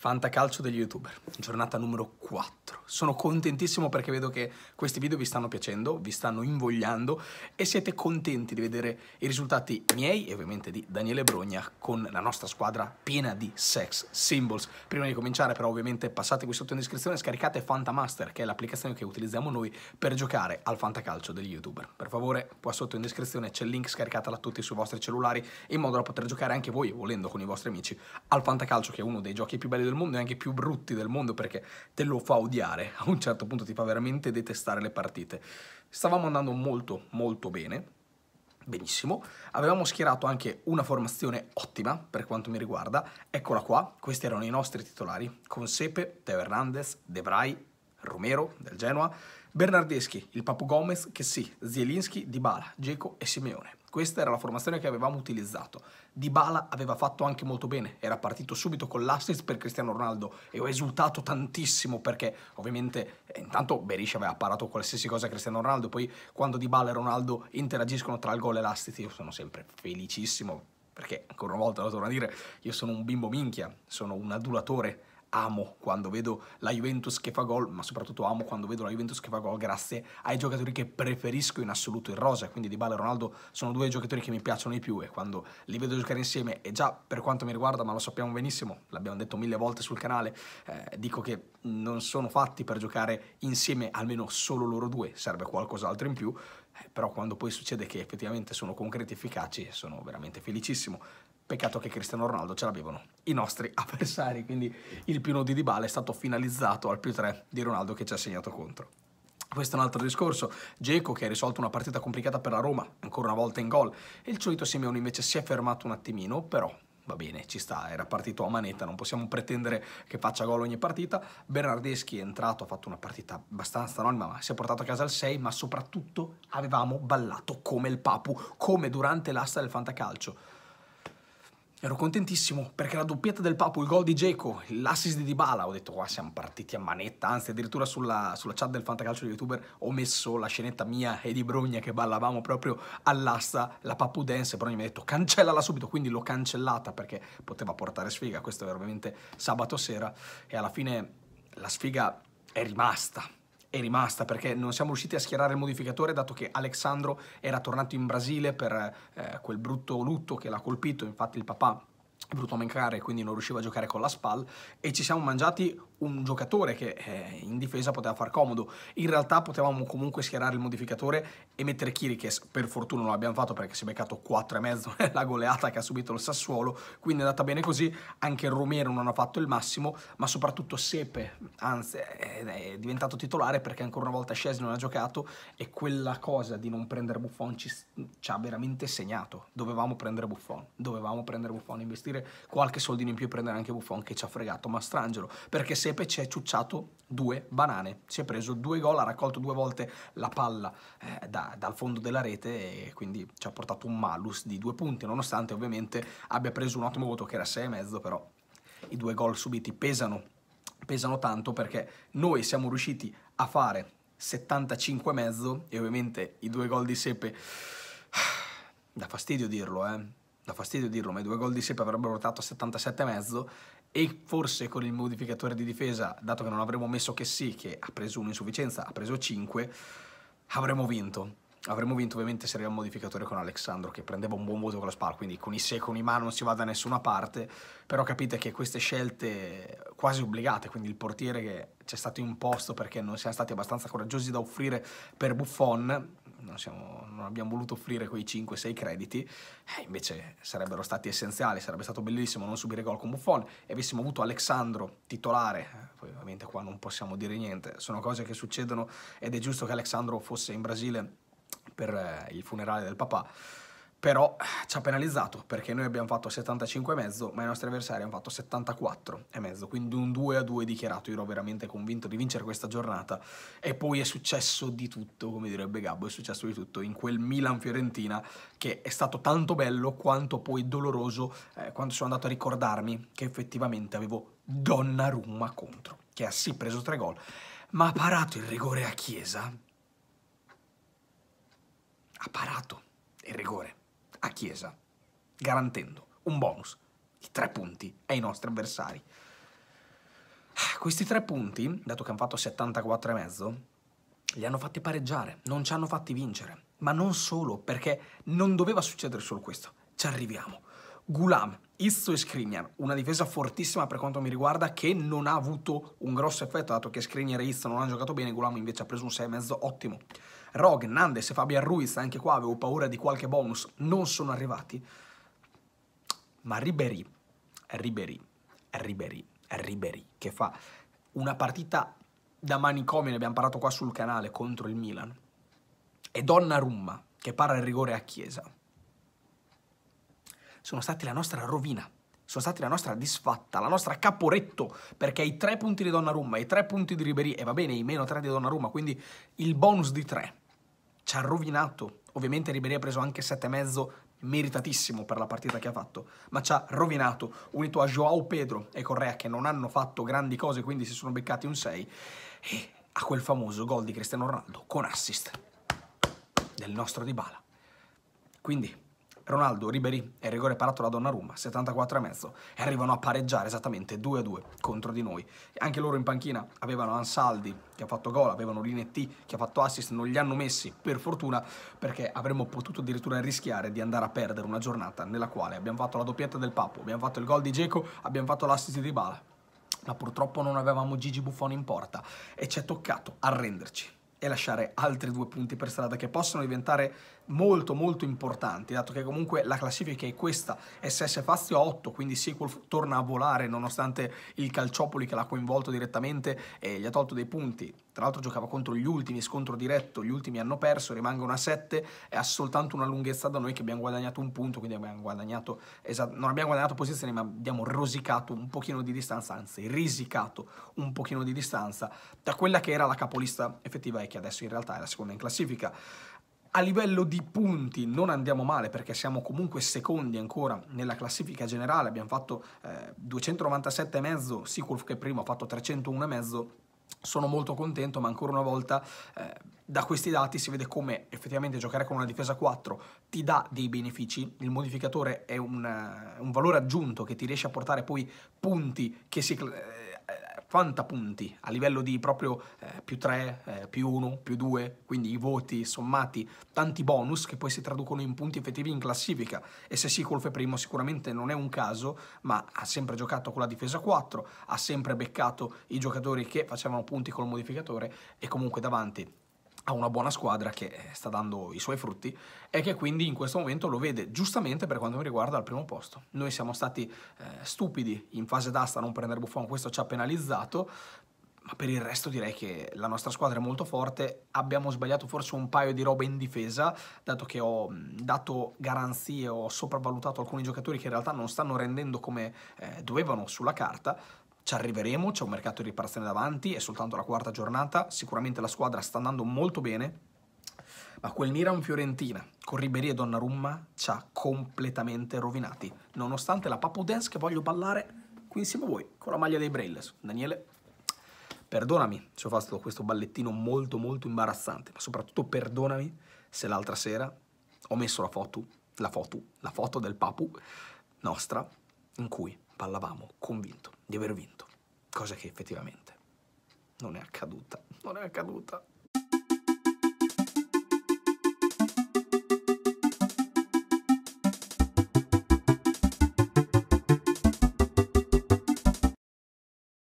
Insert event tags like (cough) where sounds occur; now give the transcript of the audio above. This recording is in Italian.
Fantacalcio degli youtuber, giornata numero 4. Sono contentissimo perché vedo che questi video vi stanno piacendo, vi stanno invogliando e siete contenti di vedere i risultati miei e ovviamente di Daniele Brogna con la nostra squadra piena di sex symbols. Prima di cominciare però ovviamente passate qui sotto in descrizione e scaricate Fantamaster che è l'applicazione che utilizziamo noi per giocare al fantacalcio degli youtuber. Per favore qua sotto in descrizione c'è il link, scaricatela tutti sui vostri cellulari in modo da poter giocare anche voi volendo con i vostri amici al fantacalcio che è uno dei giochi più belli del mondo e anche più brutti del mondo perché te lo fa odiare, (laughs) a un certo punto ti fa veramente detestare le partite. Stavamo andando molto molto bene, benissimo. Avevamo schierato anche una formazione ottima per quanto mi riguarda. Eccola qua, questi erano i nostri titolari, con Sepe, Teo Hernandez, De Vrij, Romero del Genoa, Bernardeschi, il Papu Gomez, Chessy, Zielinski, Dybala, Geco e Simeone. Questa era la formazione che avevamo utilizzato. Dybala aveva fatto anche molto bene, era partito subito con l'assist per Cristiano Ronaldo e ho esultato tantissimo perché ovviamente eh, intanto Berisha aveva parato qualsiasi cosa a Cristiano Ronaldo, poi quando Dybala e Ronaldo interagiscono tra il gol e l'assist io sono sempre felicissimo perché ancora una volta lo torno a dire, io sono un bimbo minchia, sono un adulatore amo quando vedo la Juventus che fa gol, ma soprattutto amo quando vedo la Juventus che fa gol grazie ai giocatori che preferisco in assoluto in rosa, quindi Di Bale e Ronaldo sono due giocatori che mi piacciono di più e quando li vedo giocare insieme, e già per quanto mi riguarda, ma lo sappiamo benissimo, l'abbiamo detto mille volte sul canale, eh, dico che non sono fatti per giocare insieme almeno solo loro due, serve qualcos'altro in più, eh, però quando poi succede che effettivamente sono concreti e efficaci sono veramente felicissimo. Peccato che Cristiano Ronaldo ce l'avevano i nostri (laughs) avversari, quindi il più 1 di Dybala è stato finalizzato al più 3 di Ronaldo che ci ha segnato contro. Questo è un altro discorso. Geco che ha risolto una partita complicata per la Roma, ancora una volta in gol, e il solito Simeone invece si è fermato un attimino, però va bene, ci sta, era partito a manetta, non possiamo pretendere che faccia gol ogni partita. Bernardeschi è entrato, ha fatto una partita abbastanza anonima, ma si è portato a casa il 6, ma soprattutto avevamo ballato come il Papu, come durante l'asta del fantacalcio Ero contentissimo perché la doppietta del Papo, il gol di Geco, l'assist di Dybala, ho detto qua siamo partiti a manetta, anzi addirittura sulla, sulla chat del Fantacalcio di YouTuber ho messo la scenetta mia e di Brugna che ballavamo proprio all'asta, la Papu Dance, Brugna mi ha detto cancellala subito, quindi l'ho cancellata perché poteva portare sfiga, questo era ovviamente sabato sera e alla fine la sfiga è rimasta, è rimasta perché non siamo riusciti a schierare il modificatore dato che Alexandro era tornato in Brasile per eh, quel brutto lutto che l'ha colpito, infatti il papà è mancare quindi non riusciva a giocare con la SPAL e ci siamo mangiati un giocatore che eh, in difesa poteva far comodo in realtà potevamo comunque schierare il modificatore e mettere Kiri che per fortuna non l'abbiamo fatto perché si è beccato 4,5 nella (laughs) goleata che ha subito il Sassuolo quindi è andata bene così anche Romero non ha fatto il massimo ma soprattutto Sepe anzi è diventato titolare perché ancora una volta Scesi non ha giocato e quella cosa di non prendere Buffon ci, ci ha veramente segnato dovevamo prendere Buffon dovevamo prendere Buffon investire investire qualche soldino in più e prendere anche Buffon che ci ha fregato ma strangelo, perché Sepe ci ha ciucciato due banane, si è preso due gol, ha raccolto due volte la palla eh, da, dal fondo della rete e quindi ci ha portato un malus di due punti, nonostante ovviamente abbia preso un ottimo voto che era 6,5, però i due gol subiti pesano, pesano tanto perché noi siamo riusciti a fare 75,5 e ovviamente i due gol di Sepe... (sighs) Da fastidio dirlo, eh da fastidio dirlo, ma i due gol di Sepe avrebbero portato a 77,5 e forse con il modificatore di difesa, dato che non avremmo messo che sì, che ha preso un'insufficienza, ha preso 5, avremmo vinto. Avremmo vinto ovviamente se arriva il modificatore con Alessandro che prendeva un buon voto con la SPAR, quindi con i se, e con i ma non si va da nessuna parte, però capite che queste scelte quasi obbligate, quindi il portiere che ci è stato imposto perché non siamo stati abbastanza coraggiosi da offrire per Buffon, non, siamo, non abbiamo voluto offrire quei 5-6 crediti, eh, invece sarebbero stati essenziali, sarebbe stato bellissimo non subire gol con Buffon e avessimo avuto Alexandro titolare, eh, poi ovviamente qua non possiamo dire niente, sono cose che succedono ed è giusto che Alexandro fosse in Brasile per eh, il funerale del papà però eh, ci ha penalizzato perché noi abbiamo fatto 75,5 ma i nostri avversari hanno fatto 74,5 quindi un 2 a 2 dichiarato io ero veramente convinto di vincere questa giornata e poi è successo di tutto come direbbe Gabbo è successo di tutto in quel Milan-Fiorentina che è stato tanto bello quanto poi doloroso eh, quando sono andato a ricordarmi che effettivamente avevo Donnarumma contro che ha sì preso tre gol ma ha parato il rigore a Chiesa ha parato il rigore a Chiesa, garantendo un bonus di tre punti ai nostri avversari. Questi tre punti, dato che hanno fatto 74,5, li hanno fatti pareggiare, non ci hanno fatti vincere. Ma non solo, perché non doveva succedere solo questo. Ci arriviamo. Gulam, Izzo e Skriniar, una difesa fortissima per quanto mi riguarda che non ha avuto un grosso effetto dato che Skriniar e Izzo non hanno giocato bene, Gulam invece ha preso un 6,5 ottimo. Rog, Nandes e Fabian Ruiz, anche qua avevo paura di qualche bonus, non sono arrivati. Ma Ribery, Ribery, Ribery, Ribery, che fa una partita da manicomio, ne abbiamo parlato qua sul canale, contro il Milan. E Donnarumma, che para il rigore a Chiesa sono stati la nostra rovina, sono stati la nostra disfatta, la nostra caporetto, perché i tre punti di Donnarumma, i tre punti di Ribéry, e va bene, i meno tre di Donnarumma, quindi il bonus di tre, ci ha rovinato. Ovviamente Ribéry ha preso anche sette e mezzo, meritatissimo per la partita che ha fatto, ma ci ha rovinato, unito a Joao Pedro e Correa che non hanno fatto grandi cose, quindi si sono beccati un 6, e a quel famoso gol di Cristiano Ronaldo con assist del nostro Dybala. Quindi Ronaldo, Ribery e rigore parato da Donnarumma, 74,5 e arrivano a pareggiare esattamente 2-2 a contro di noi. E anche loro in panchina avevano Ansaldi che ha fatto gol, avevano Linetti che ha fatto assist, non li hanno messi per fortuna perché avremmo potuto addirittura rischiare di andare a perdere una giornata nella quale abbiamo fatto la doppietta del Papo, abbiamo fatto il gol di Geco, abbiamo fatto l'assist di Bala. Ma purtroppo non avevamo Gigi Buffon in porta e ci è toccato arrenderci e lasciare altri due punti per strada che possono diventare molto molto importanti, dato che comunque la classifica è questa, SS Fazio a 8, quindi Sequel torna a volare nonostante il Calciopoli che l'ha coinvolto direttamente e gli ha tolto dei punti. Tra l'altro giocava contro gli ultimi, scontro diretto, gli ultimi hanno perso, rimangono a 7 e ha soltanto una lunghezza da noi che abbiamo guadagnato un punto, quindi abbiamo guadagnato, non abbiamo guadagnato posizioni ma abbiamo rosicato un pochino di distanza, anzi risicato un pochino di distanza da quella che era la capolista effettiva e che adesso in realtà è la seconda in classifica. A livello di punti non andiamo male perché siamo comunque secondi ancora nella classifica generale, abbiamo fatto eh, 297,5, Sikulf che prima ha fatto 301,5, sono molto contento ma ancora una volta eh, da questi dati si vede come effettivamente giocare con una difesa 4 ti dà dei benefici, il modificatore è un, eh, un valore aggiunto che ti riesce a portare poi punti che si... Eh, quanta punti a livello di proprio eh, più 3, eh, più 1, più 2, quindi i voti sommati, tanti bonus che poi si traducono in punti effettivi in classifica. E se Sikolf è primo sicuramente non è un caso, ma ha sempre giocato con la difesa 4, ha sempre beccato i giocatori che facevano punti col modificatore e comunque davanti ha una buona squadra che eh, sta dando i suoi frutti e che quindi in questo momento lo vede giustamente per quanto mi riguarda al primo posto. Noi siamo stati eh, stupidi in fase d'asta a non prendere Buffon, questo ci ha penalizzato, ma per il resto direi che la nostra squadra è molto forte, abbiamo sbagliato forse un paio di robe in difesa, dato che ho mm, dato garanzie, ho sopravvalutato alcuni giocatori che in realtà non stanno rendendo come eh, dovevano sulla carta, ci arriveremo, c'è un mercato di riparazione davanti, è soltanto la quarta giornata, sicuramente la squadra sta andando molto bene, ma quel Milan Fiorentina con Ribéry e Donnarumma ci ha completamente rovinati, nonostante la Papu dance che voglio ballare qui insieme a voi, con la maglia dei Brailles. Daniele, perdonami se ho fatto questo ballettino molto molto imbarazzante, ma soprattutto perdonami se l'altra sera ho messo la foto, la foto, la foto del papu nostra in cui ballavamo convinto di aver vinto, cosa che effettivamente non è accaduta, non è accaduta.